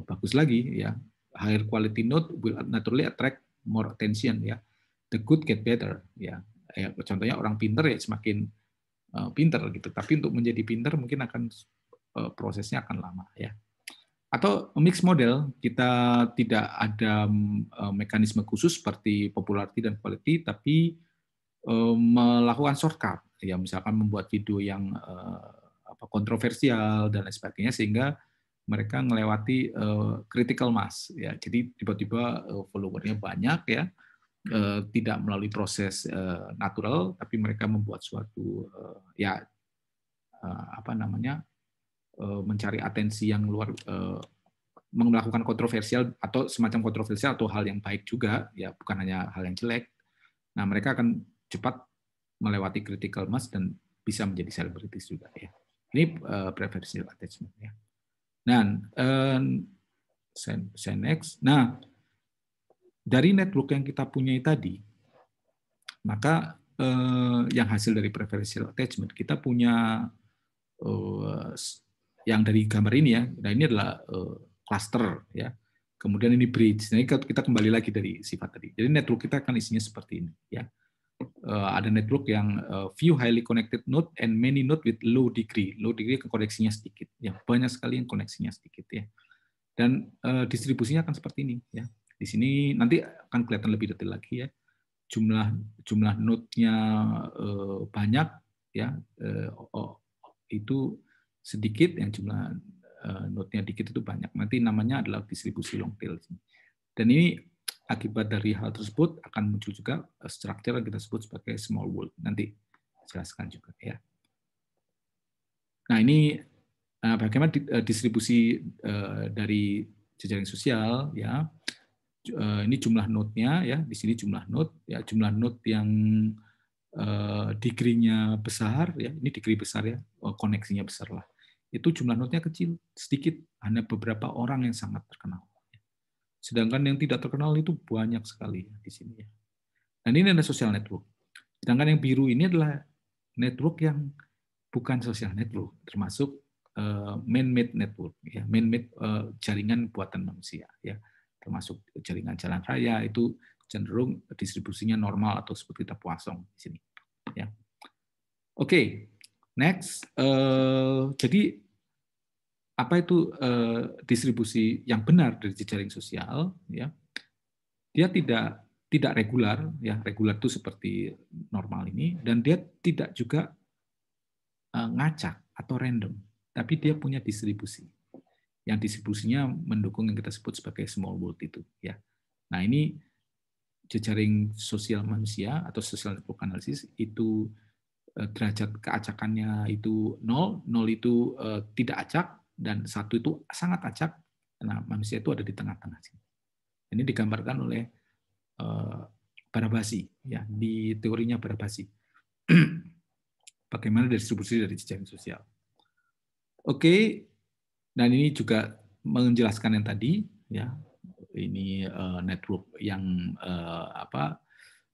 bagus lagi ya higher quality note will naturally attract more attention ya the good get better ya, ya contohnya orang pinter ya semakin Eh, pinter gitu. Tapi untuk menjadi pinter mungkin akan eh, prosesnya akan lama ya. Atau mix model kita tidak ada eh, mekanisme khusus seperti popularity dan quality, tapi melakukan shortcut ya misalkan membuat video yang kontroversial dan lain sebagainya sehingga mereka melewati critical mass ya jadi tiba-tiba followernya banyak ya Eh, tidak melalui proses eh, natural, tapi mereka membuat suatu eh, ya apa namanya mencari atensi yang luar melakukan kontroversial atau semacam kontroversial atau hal yang baik juga, ya bukan hanya hal yang jelek. Nah mereka akan cepat melewati critical mass dan bisa menjadi selebritis juga ya. Ini preferential attachment ya. Dan uh, next. Nah dari network yang kita punya tadi, maka eh, yang hasil dari preferential attachment kita punya eh, yang dari gambar ini ya. Nah ini adalah eh, cluster ya. Kemudian ini bridge. Nah, ini kita kembali lagi dari sifat tadi. Jadi network kita akan isinya seperti ini ya. Uh, ada network yang uh, few highly connected node and many node with low degree. Low degree koneksinya sedikit. Ya, banyak sekali yang koneksinya sedikit ya. Dan uh, distribusinya akan seperti ini ya. Di sini nanti akan kelihatan lebih detail lagi ya. Jumlah jumlah node-nya eh, banyak ya eh, itu sedikit yang jumlah eh, node-nya dikit itu banyak. Nanti namanya adalah distribusi long tail. Dan ini akibat dari hal tersebut akan muncul juga struktur yang kita sebut sebagai small world. Nanti jelaskan juga ya. Nah, ini bagaimana distribusi dari jejaring sosial ya Eh, ini jumlah node-nya ya, di sini jumlah node ya, jumlah node yang eh, degree-nya besar ya, ini degree besar ya, eh, koneksinya besar lah. Itu jumlah node-nya kecil, sedikit, hanya beberapa orang yang sangat terkenal. Sedangkan yang tidak terkenal itu banyak sekali ya, di sini ya. Dan ini adalah social network. Sedangkan yang biru ini adalah network yang bukan social network, termasuk man-made network ya, man-made jaringan buatan manusia ya termasuk jaringan jalan raya itu cenderung distribusinya normal atau seperti puasong di sini. Ya. Oke, okay, next. Uh, jadi apa itu uh, distribusi yang benar dari jejaring sosial? Ya, dia tidak tidak regular, ya regular itu seperti normal ini, dan dia tidak juga uh, ngacak atau random, tapi dia punya distribusi yang distribusinya mendukung yang kita sebut sebagai small world itu ya. Nah, ini jejaring sosial manusia atau social network analysis itu eh, derajat keacakannya itu nol, nol itu eh, tidak acak dan satu itu sangat acak. Nah, manusia itu ada di tengah-tengah sini. Ini digambarkan oleh uh, Barabasi ya di teorinya Barabasi. [CLEARS THROAT] Bagaimana distribusi dari jejaring sosial. Oke, dan ini juga menjelaskan yang tadi, ya ini uh, network yang uh, apa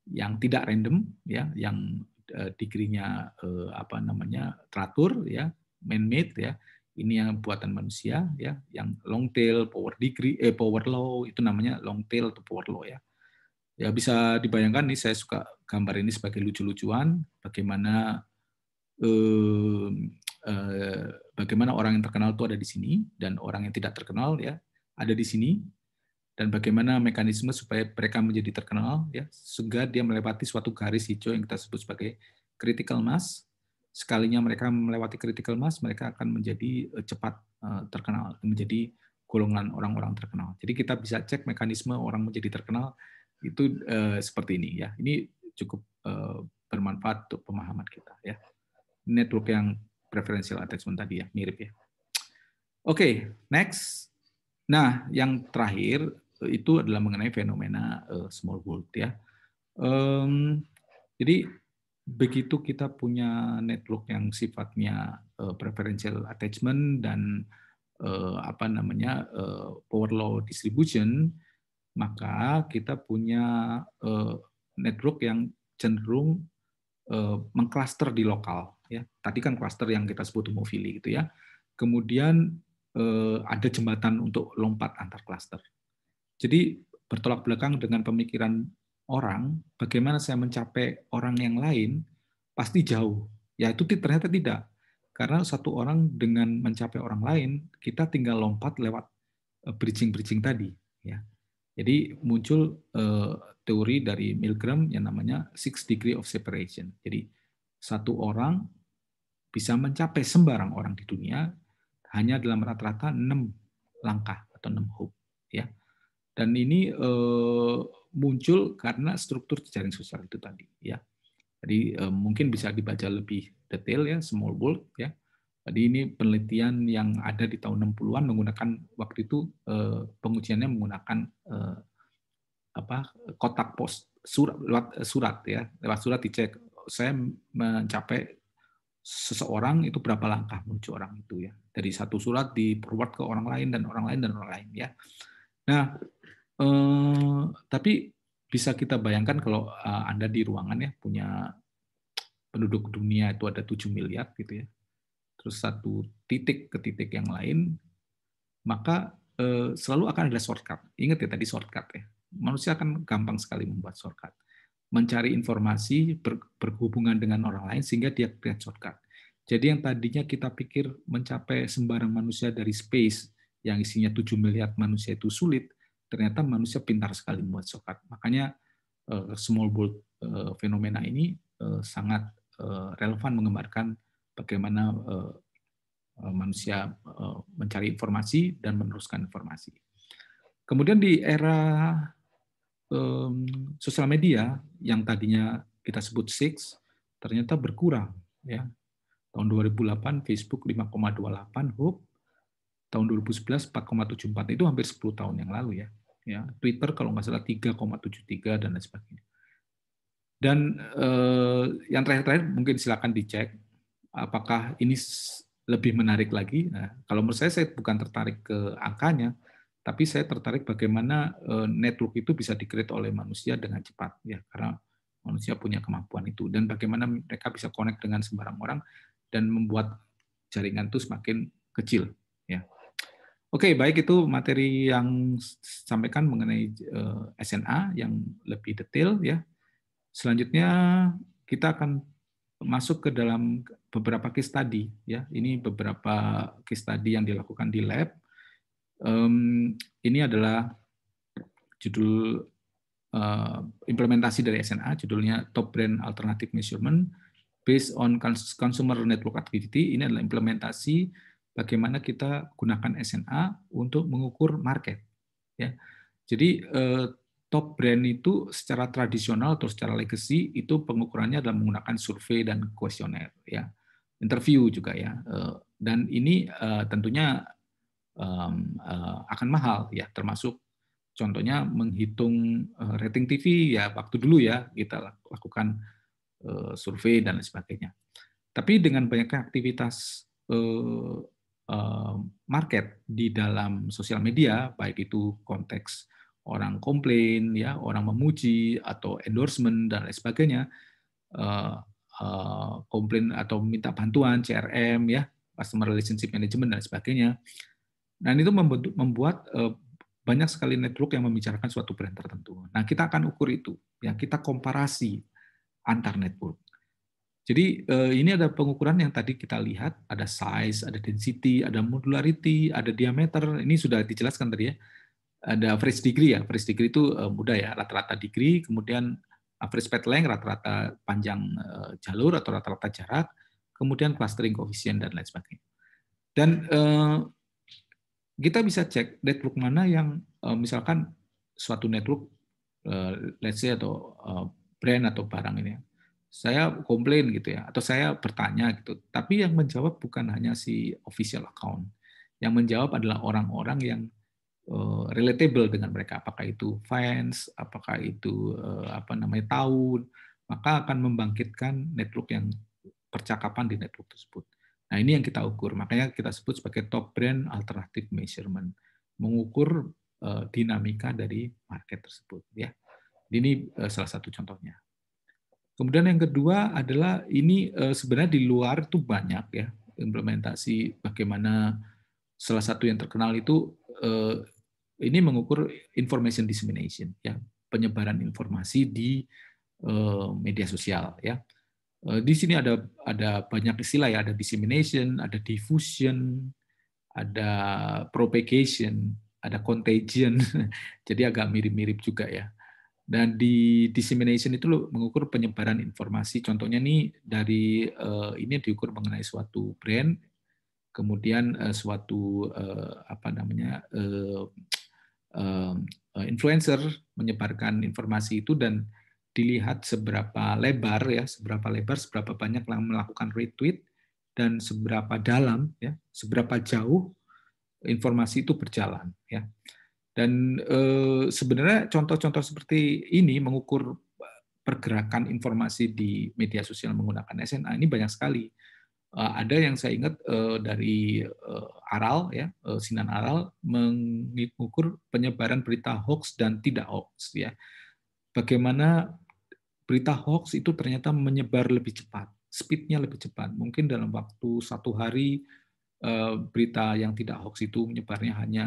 yang tidak random, ya, yang uh, degree-nya uh, apa namanya teratur, ya, man-made, ya. Ini yang buatan manusia, ya, yang long tail, power degree, eh, power law itu namanya long tail atau power law, ya ya bisa dibayangkan nih saya suka gambar ini sebagai lucu-lucuan bagaimana eh, Eh, bagaimana orang yang terkenal itu ada di sini dan orang yang tidak terkenal ya ada di sini dan bagaimana mekanisme supaya mereka menjadi terkenal ya sehingga dia melewati suatu garis hijau yang kita sebut sebagai critical mass sekalinya mereka melewati critical mass mereka akan menjadi eh, cepat eh, terkenal menjadi golongan orang-orang terkenal jadi kita bisa cek mekanisme orang menjadi terkenal itu seperti ini ya ini cukup bermanfaat untuk pemahaman kita ya network yang preferential attachment tadi ya, mirip ya. Oke, okay, next. Nah, yang terakhir eh, itu adalah mengenai fenomena uh, small world ya. Um, jadi begitu kita punya network yang sifatnya uh, preferential attachment dan uh, apa namanya uh, power law distribution, maka kita punya uh, network yang cenderung uh, mengcluster di lokal ya tadi kan kluster yang kita sebut homofili gitu ya kemudian eh, ada jembatan untuk lompat antar kluster. jadi bertolak belakang dengan pemikiran orang bagaimana saya mencapai orang yang lain pasti jauh ya itu ternyata tidak karena satu orang dengan mencapai orang lain kita tinggal lompat lewat eh, bridging-bridging tadi ya jadi muncul eh, teori dari Milgram yang namanya six degree of separation. Jadi satu orang bisa mencapai sembarang orang di dunia hanya dalam rata-rata 6 langkah atau enam hub ya. Dan ini eh, muncul karena struktur jaring sosial itu tadi ya. Jadi eh, mungkin bisa dibaca lebih detail ya small world ya. Jadi ini penelitian yang ada di tahun 60-an menggunakan waktu itu eh, pengujiannya menggunakan apa kotak pos surat, lewat surat ya lewat surat dicek saya mencapai seseorang itu berapa langkah menuju orang itu ya dari satu surat di forward ke orang lain dan orang lain dan orang lain ya nah eh, tapi bisa kita bayangkan kalau eh, anda di ruangan ya punya penduduk dunia itu ada 7 miliar gitu ya terus satu titik ke titik yang lain maka eh, selalu akan ada shortcut ingat ya tadi shortcut ya manusia akan gampang sekali membuat shortcut mencari informasi ber, berhubungan dengan orang lain sehingga dia create shortcut. Jadi yang tadinya kita pikir mencapai sembarang manusia dari space yang isinya 7 miliar manusia itu sulit, ternyata manusia pintar sekali membuat shortcut. Makanya eh, small bold eh, fenomena ini eh, sangat relevan menggambarkan bagaimana manusia mencari informasi dan meneruskan informasi. Kemudian di era um, sosial media yang tadinya kita sebut six ternyata berkurang ya. Tahun 2008 Facebook 5,28, Hub tahun 2011 4,74 itu hampir 10 tahun yang lalu ya. Ya, Twitter kalau nggak salah 3,73 dan lain sebagainya. Dan eh, yang terakhir-terakhir mungkin silakan dicek apakah ini lebih menarik lagi. Nah, kalau menurut saya saya bukan tertarik ke angkanya, tapi saya tertarik bagaimana eh, network itu bisa dikreat oleh manusia dengan cepat ya karena manusia punya kemampuan itu dan bagaimana mereka bisa connect dengan sembarang orang dan membuat jaringan itu semakin kecil ya. Oke, baik itu materi yang sampaikan mengenai eh, SNA yang lebih detail ya. Selanjutnya kita akan masuk ke dalam beberapa case study ya. Ini beberapa case study yang dilakukan di lab um, ini adalah judul uh, implementasi dari SNA, judulnya Top Brand Alternative Measurement Based on Consumer Network Activity. Ini adalah implementasi bagaimana kita gunakan SNA untuk mengukur market. Ya, jadi uh, top brand itu secara tradisional atau secara legacy itu pengukurannya adalah menggunakan survei dan kuesioner ya interview juga ya eh, dan ini tentunya um, uh, akan mahal ya termasuk contohnya menghitung eh, rating TV ya waktu dulu ya kita lakukan uh, survei dan lain sebagainya. Tapi dengan banyaknya aktivitas uh, uh, market di dalam sosial media baik itu konteks orang komplain ya orang memuji atau endorsement dan lain sebagainya uh, uh, komplain atau minta bantuan CRM ya customer relationship management dan sebagainya dan itu membuat eh, banyak sekali network yang membicarakan suatu brand tertentu. Nah, kita akan ukur itu, ya kita komparasi antar network. Jadi eh, ini ada pengukuran yang tadi kita lihat, ada size, ada density, ada modularity, ada diameter. Ini sudah dijelaskan tadi ya. Ada average degree ya, average degree itu eh, mudah ya, rata-rata degree, kemudian average path length, rata-rata panjang jalur atau rata-rata jarak, kemudian clustering coefficient dan lain sebagainya. Dan kita bisa cek network mana yang eh, misalkan suatu network eh, let's say atau eh, brand atau barang ini ya. saya komplain gitu ya atau saya bertanya gitu tapi yang menjawab bukan hanya si official account yang menjawab adalah orang-orang yang relatable dengan mereka apakah itu fans apakah itu apa namanya tahun maka akan membangkitkan network yang percakapan di network tersebut Nah, ini yang kita ukur. Makanya kita sebut sebagai top brand alternative measurement, mengukur eh, dinamika dari market tersebut ya. Ini eh, salah satu contohnya. Kemudian yang kedua adalah ini eh, sebenarnya di luar itu banyak ya implementasi bagaimana salah satu yang terkenal itu ini mengukur information dissemination ya, penyebaran informasi di media sosial ya. Eh, di sini ada ada banyak istilah ya, ada dissemination, ada diffusion, ada propagation, ada contagion. [LAUGHS] Jadi agak mirip-mirip juga ya. Dan di dissemination itu lo mengukur penyebaran informasi. Contohnya nih dari eh, ini diukur mengenai suatu brand, kemudian eh, suatu apa namanya influencer menyebarkan informasi itu dan dilihat seberapa lebar ya, seberapa lebar, seberapa banyak yang melakukan retweet dan seberapa dalam ya, seberapa jauh informasi itu berjalan ya. Dan e, sebenarnya contoh-contoh seperti ini mengukur eh, pergerakan informasi di media sosial menggunakan SNA ini banyak sekali. e, ada yang saya ingat e, dari e, Aral ya, e, Sinan Aral mengukur penyebaran berita hoax dan tidak hoax ya bagaimana berita hoax itu ternyata menyebar lebih cepat, speednya lebih cepat. Mungkin dalam waktu satu hari eh, berita yang tidak hoax itu menyebarnya hanya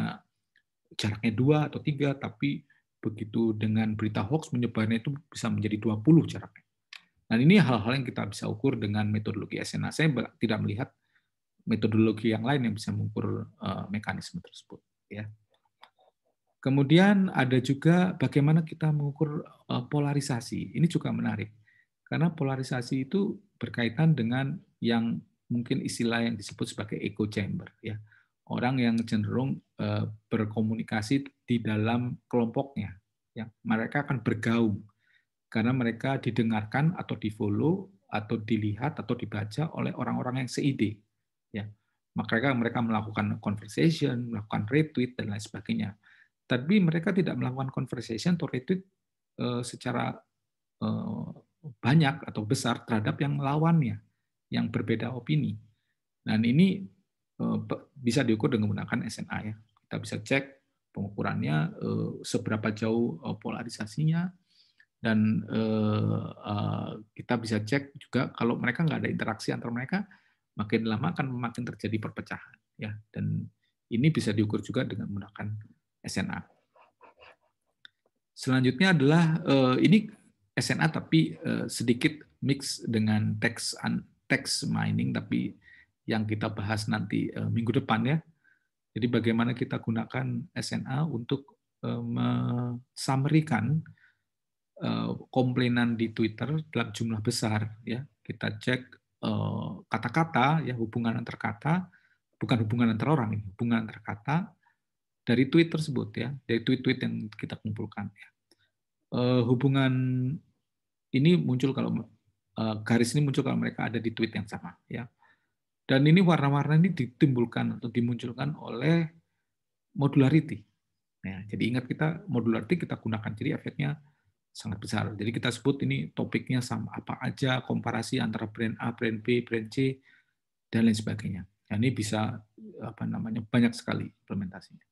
jaraknya dua atau tiga, tapi begitu dengan berita hoax menyebarnya itu bisa menjadi 20 jaraknya. Dan ini hal-hal yang kita bisa ukur dengan metodologi SNA. Saya tidak melihat metodologi yang lain yang bisa mengukur eh, mekanisme tersebut. Ya. Kemudian ada juga bagaimana kita mengukur e, polarisasi. Ini juga menarik. Karena polarisasi itu berkaitan dengan yang mungkin istilah yang disebut sebagai echo chamber ya. Orang yang cenderung e, berkomunikasi di dalam kelompoknya. Ya, mereka akan bergaung karena mereka didengarkan atau di-follow atau dilihat atau dibaca oleh orang-orang yang seide. Ya. Maka mereka melakukan conversation, melakukan retweet dan lain sebagainya tapi mereka tidak melakukan conversation atau retweet eh, secara eh, banyak atau besar terhadap yang lawannya, yang berbeda opini. Dan ini eh, bisa diukur dengan menggunakan SNA ya. Kita bisa cek pengukurannya seberapa jauh polarisasinya dan kita bisa cek juga kalau mereka nggak ada interaksi antar mereka makin lama akan makin terjadi perpecahan ya dan ini bisa diukur juga dengan menggunakan SNA. Selanjutnya adalah eh, ini SNA tapi eh, sedikit mix dengan tax tax mining tapi yang kita bahas nanti eh, minggu depan ya. Jadi bagaimana kita gunakan SNA untuk mensamerikan komplainan di Twitter dalam jumlah besar ya. Kita cek kata-kata ya hubungan antar kata bukan hubungan antar orang ini hubungan antar kata dari tweet tersebut ya, dari tweet-tweet yang kita kumpulkan ya. Uh, hubungan ini muncul kalau uh, garis ini muncul kalau mereka ada di tweet yang sama ya. Dan ini warna-warna ini ditimbulkan atau dimunculkan oleh modularity. Ya, jadi ingat kita modularity kita gunakan jadi efeknya sangat besar. Jadi kita sebut ini topiknya sama apa aja, komparasi antara brand A, brand B, brand C dan lain sebagainya. dan ini bisa apa namanya banyak sekali implementasinya.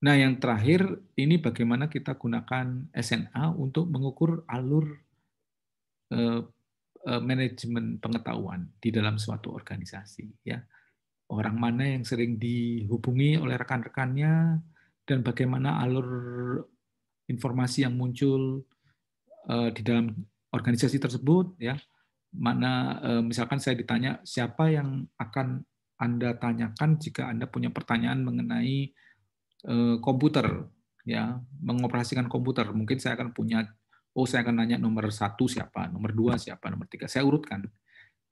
Nah, yang terakhir ini bagaimana kita gunakan SNA untuk mengukur alur eh, eh, manajemen pengetahuan di dalam suatu organisasi ya. Orang mana yang sering dihubungi oleh rekan-rekannya dan bagaimana alur informasi yang muncul eh, di dalam organisasi tersebut ya. Mana eh, misalkan saya ditanya siapa yang akan Anda tanyakan jika Anda punya pertanyaan mengenai Eh, komputer ya mengoperasikan komputer mungkin saya akan punya oh saya akan nanya nomor satu siapa nomor dua siapa nomor tiga saya urutkan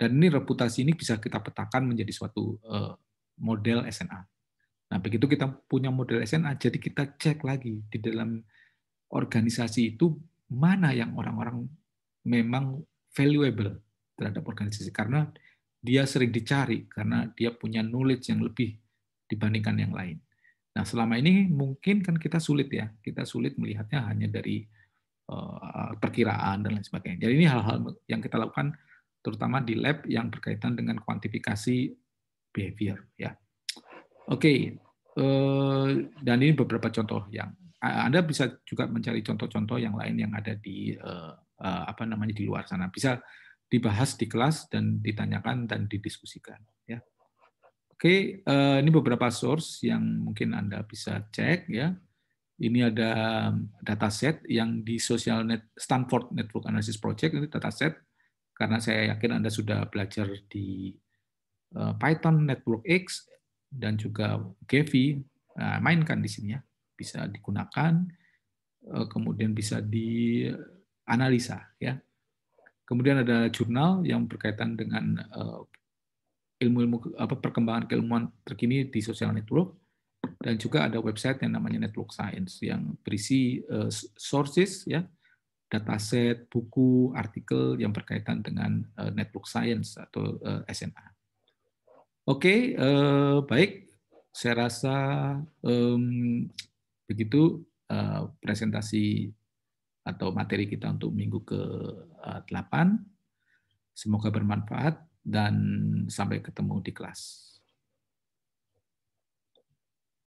dan ini reputasi ini bisa kita petakan menjadi suatu eh, model SNA nah begitu kita punya model SNA jadi kita cek lagi di dalam organisasi itu mana yang orang-orang memang valuable terhadap organisasi karena dia sering dicari karena dia punya knowledge yang lebih dibandingkan yang lain Nah, selama ini mungkin kan kita sulit ya, kita sulit melihatnya hanya dari eh, perkiraan dan lain sebagainya. Jadi ini hal-hal yang kita lakukan terutama di lab yang berkaitan dengan kuantifikasi behavior ya. Oke, okay. Eh, dan ini beberapa contoh yang Anda bisa juga mencari contoh-contoh yang lain yang ada di eh, apa namanya di luar sana. Bisa dibahas di kelas dan ditanyakan dan didiskusikan. Oke, okay, eh, ini beberapa source yang mungkin Anda bisa cek ya. Ini ada dataset yang di Social Net Stanford Network Analysis Project ini dataset karena saya yakin Anda sudah belajar di eh, Python Network X dan juga Gavi. Nah, mainkan di sini ya. Bisa digunakan eh, kemudian bisa dianalisa ya. Kemudian ada jurnal yang berkaitan dengan ilmu-ilmu apa perkembangan keilmuan terkini di sosial network dan juga ada website yang namanya Network Science yang berisi uh, sources ya dataset, buku, artikel yang berkaitan dengan uh, network science atau uh, eh, SMA. Oke, okay, uh, baik. Saya rasa um, begitu uh, presentasi atau materi kita untuk minggu ke-8. Semoga bermanfaat dan sampai ketemu di kelas.